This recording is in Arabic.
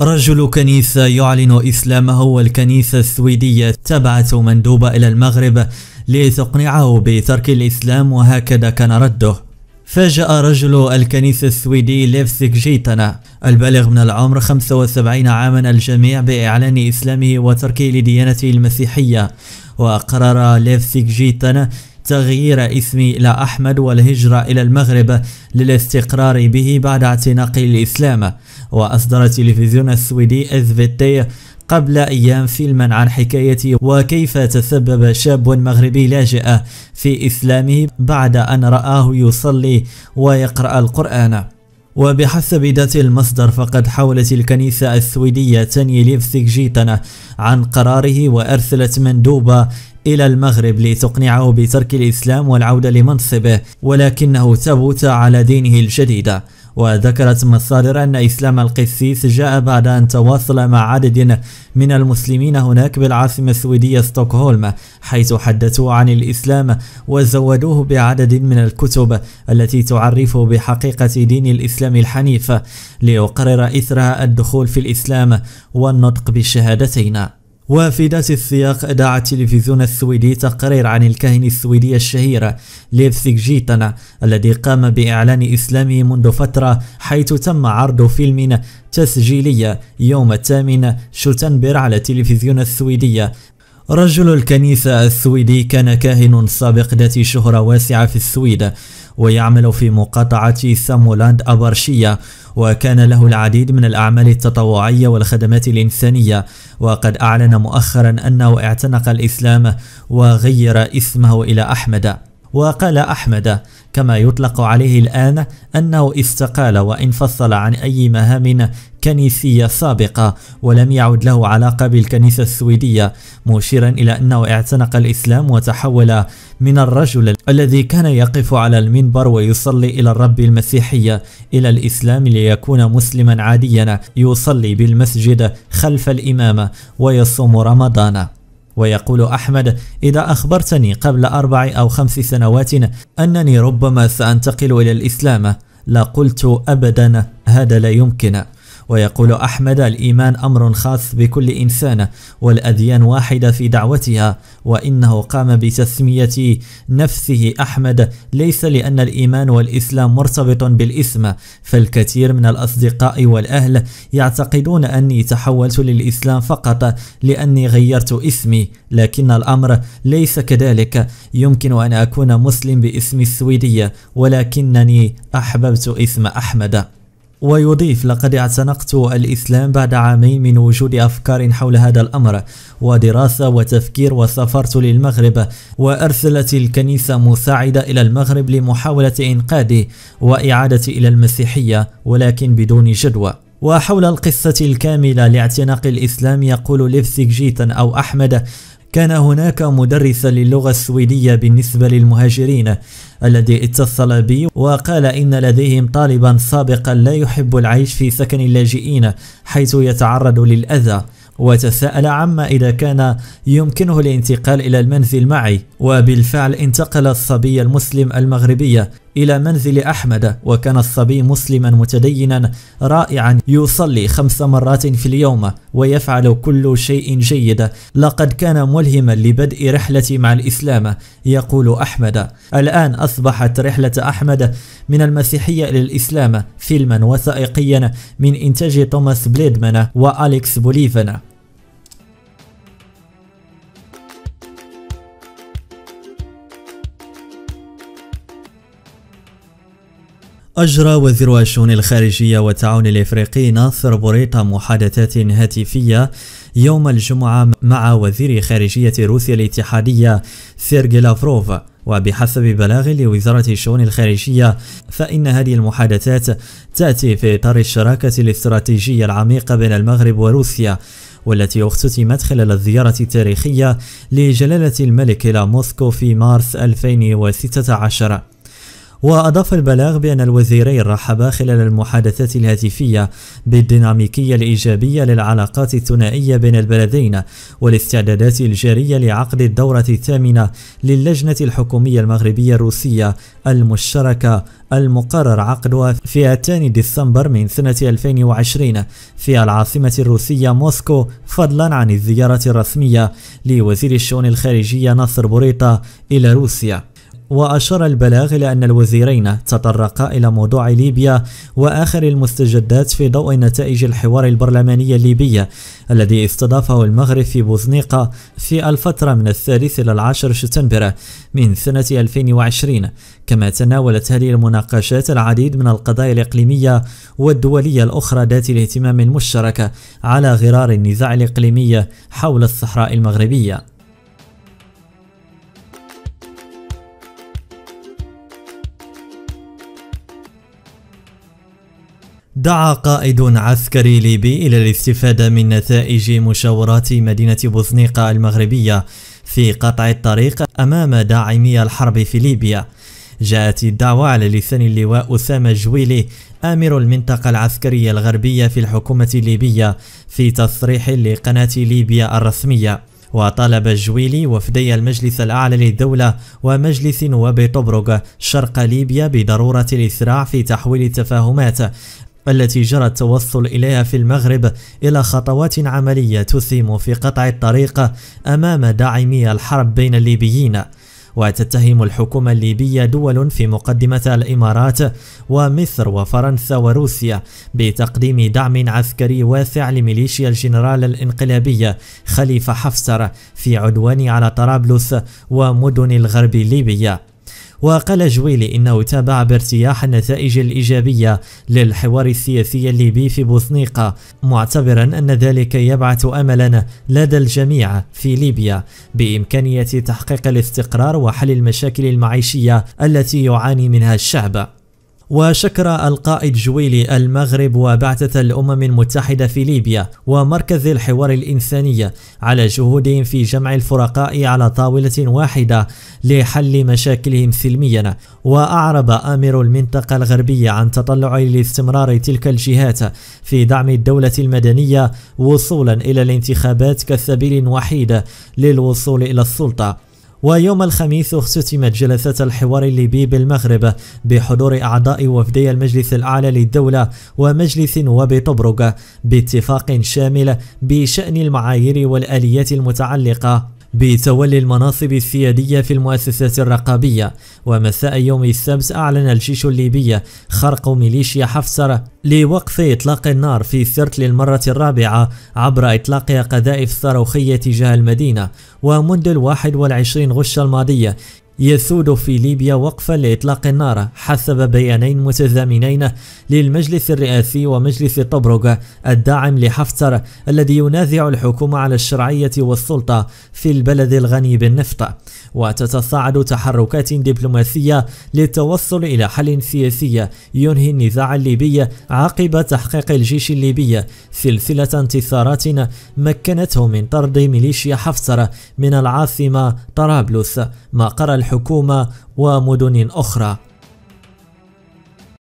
رجل كنيسة يعلن إسلامه والكنيسة السويدية تبعث مندوبة إلى المغرب لتقنعه بترك الإسلام وهكذا كان رده فاجأ رجل الكنيسة السويدي ليفسك جيتنا البالغ من العمر 75 عاما الجميع بإعلان إسلامه وتركه لديانته المسيحية وقرر ليفسك جيتنا تغيير اسمي إلى أحمد والهجرة إلى المغرب للاستقرار به بعد اعتناق الإسلام وأصدر تلفزيون السويدي SVT قبل أيام فيلما عن حكاية وكيف تسبب شاب مغربي لاجئ في إسلامه بعد أن رآه يصلي ويقرأ القرآن وبحسب ذات المصدر فقد حاولت الكنيسة السويدية تاني ليفسك جيتنا عن قراره وأرسلت مندوبة إلى المغرب لتقنعه بترك الإسلام والعودة لمنصبه ولكنه ثبت على دينه الجديد وذكرت مصادر أن إسلام القسيس جاء بعد أن تواصل مع عدد من المسلمين هناك بالعاصمة السويدية ستوكهولم حيث حدثوا عن الإسلام وزودوه بعدد من الكتب التي تعرفه بحقيقة دين الإسلام الحنيف ليقرر إثرها الدخول في الإسلام والنطق بالشهادتين وفي ذات السياق أدعى التلفزيون السويدي تقرير عن الكاهن السويدي الشهير ليفسيك جيتانا الذي قام بإعلان إسلامه منذ فترة حيث تم عرض فيلم تسجيلي يوم الثامن شتنبر على التلفزيون السويدي رجل الكنيسة السويدي كان كاهن سابق ذات شهرة واسعة في السويد ويعمل في مقاطعة ثامولاند أبرشية وكان له العديد من الأعمال التطوعية والخدمات الإنسانية وقد أعلن مؤخرا أنه اعتنق الإسلام وغير اسمه إلى أحمد وقال أحمد كما يطلق عليه الآن أنه استقال وانفصل عن أي مهام كنيسية سابقة ولم يعد له علاقة بالكنيسة السويدية مشيرا إلى أنه اعتنق الإسلام وتحول من الرجل الذي كان يقف على المنبر ويصلي إلى الرب المسيحية إلى الإسلام ليكون مسلما عاديا يصلي بالمسجد خلف الإمامة ويصوم رمضان ويقول أحمد إذا أخبرتني قبل أربع أو خمس سنوات أنني ربما سأنتقل إلى الإسلام لقلت أبدا هذا لا يمكن ويقول أحمد الإيمان أمر خاص بكل إنسان والأديان واحدة في دعوتها وإنه قام بتسمية نفسه أحمد ليس لأن الإيمان والإسلام مرتبط بالإسم فالكثير من الأصدقاء والأهل يعتقدون أني تحولت للإسلام فقط لأني غيرت اسمي لكن الأمر ليس كذلك يمكن أن أكون مسلم باسم السويدية ولكنني أحببت اسم أحمد ويضيف لقد اعتنقت الإسلام بعد عامين من وجود أفكار حول هذا الأمر ودراسة وتفكير وسافرت للمغرب وأرسلت الكنيسة مساعدة إلى المغرب لمحاولة إنقاذي وإعادة إلى المسيحية ولكن بدون جدوى وحول القصة الكاملة لاعتناق الإسلام يقول ليفسيك جيتا أو أحمد كان هناك مدرس للغة السويدية بالنسبة للمهاجرين الذي اتصل بي وقال إن لديهم طالبا سابقا لا يحب العيش في سكن اللاجئين حيث يتعرض للأذى وتساءل عما إذا كان يمكنه الانتقال إلى المنزل معي وبالفعل انتقل الصبي المسلم المغربية إلى منزل أحمد وكان الصبي مسلما متدينا رائعا يصلي خمس مرات في اليوم ويفعل كل شيء جيد لقد كان ملهما لبدء رحلتي مع الإسلام يقول أحمد الآن أصبحت رحلة أحمد من المسيحية إلى الإسلام فيلما وثائقيا من إنتاج توماس بليدمان وأليكس بوليفن أجرى وزير الشؤون الخارجية والتعاون الإفريقي ناصر بوريطة محادثات هاتفية يوم الجمعة مع وزير خارجية روسيا الاتحادية سيرجي لافروف وبحسب بلاغ لوزارة الشؤون الخارجية فإن هذه المحادثات تأتي في إطار الشراكة الاستراتيجية العميقة بين المغرب وروسيا والتي اختتمت خلال الزيارة التاريخية لجلالة الملك إلى موسكو في مارس 2016 وأضاف البلاغ بأن الوزيرين رحبا خلال المحادثات الهاتفية بالديناميكية الإيجابية للعلاقات الثنائية بين البلدين والاستعدادات الجارية لعقد الدورة الثامنة للجنة الحكومية المغربية الروسية المشتركة المقرر عقدها في 2 ديسمبر من سنة 2020 في العاصمة الروسية موسكو فضلا عن الزيارة الرسمية لوزير الشؤون الخارجية ناصر بوريطة إلى روسيا وأشار البلاغ إلى أن الوزيرين تطرقا إلى موضوع ليبيا وآخر المستجدات في ضوء نتائج الحوار البرلماني الليبي الذي استضافه المغرب في بوزنيقة في الفترة من الثالث إلى العاشر شتنبر من سنة 2020 كما تناولت هذه المناقشات العديد من القضايا الإقليمية والدولية الأخرى ذات الاهتمام المشترك على غرار النزاع الإقليمي حول الصحراء المغربية دعا قائد عسكري ليبي إلى الاستفادة من نتائج مشاورات مدينة بوزنيقة المغربية في قطع الطريق أمام داعمي الحرب في ليبيا جاءت الدعوة على لسان اللواء أسامة جويلي آمر المنطقة العسكرية الغربية في الحكومة الليبية في تصريح لقناة ليبيا الرسمية وطالب جويلي وفدي المجلس الأعلى للدولة ومجلس نواب طبرق شرق ليبيا بضرورة الإسراع في تحويل التفاهمات والتي جرى التوصل إليها في المغرب إلى خطوات عملية تسهم في قطع الطريق أمام داعمي الحرب بين الليبيين وتتهم الحكومة الليبية دول في مقدمة الإمارات ومصر وفرنسا وروسيا بتقديم دعم عسكري واسع لميليشيا الجنرال الإنقلابية خليفة حفصر في عدوان على طرابلس ومدن الغرب الليبية وقال جويلي إنه تابع بارتياح النتائج الإيجابية للحوار السياسي الليبي في بوثنيقه معتبرا أن ذلك يبعث أملا لدى الجميع في ليبيا بإمكانية تحقيق الاستقرار وحل المشاكل المعيشية التي يعاني منها الشعب وشكر القائد جويلي المغرب وبعثة الأمم المتحدة في ليبيا ومركز الحوار الإنساني على جهودهم في جمع الفرقاء على طاولة واحدة لحل مشاكلهم سلميا وأعرب أمير المنطقة الغربية عن تطلعه لاستمرار تلك الجهات في دعم الدولة المدنية وصولا إلى الانتخابات كسبيل وحيد للوصول إلى السلطة ويوم الخميس اختتمت جلسة الحوار الليبي بالمغرب بحضور أعضاء وفدي المجلس الأعلى للدولة ومجلس نواب طبرق باتفاق شامل بشأن المعايير والآليات المتعلقة بتولي المناصب السيادية في المؤسسات الرقابية ومساء يوم السبت أعلن الجيش الليبي خرق ميليشيا حفصر لوقف إطلاق النار في سرت للمرة الرابعة عبر إطلاق قذائف صاروخية تجاه المدينة ومنذ الواحد والعشرين غش الماضية يسود في ليبيا وقفا لإطلاق النار حسب بيانين متزامنين للمجلس الرئاسي ومجلس طبرق الداعم لحفتر الذي ينازع الحكومة على الشرعية والسلطة في البلد الغني بالنفط وتتصاعد تحركات دبلوماسية للتوصل إلى حل سياسي ينهي النزاع الليبي عقب تحقيق الجيش الليبي سلسلة انتصارات مكنته من طرد ميليشيا حفصر من العاصمة طرابلس مقر الحكومة ومدن أخرى